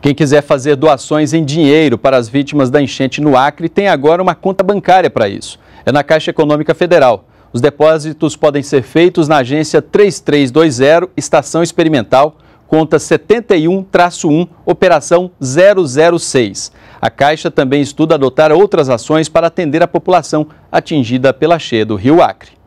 Quem quiser fazer doações em dinheiro para as vítimas da enchente no Acre tem agora uma conta bancária para isso. É na Caixa Econômica Federal. Os depósitos podem ser feitos na agência 3320, Estação Experimental, conta 71-1, operação 006. A Caixa também estuda adotar outras ações para atender a população atingida pela cheia do Rio Acre.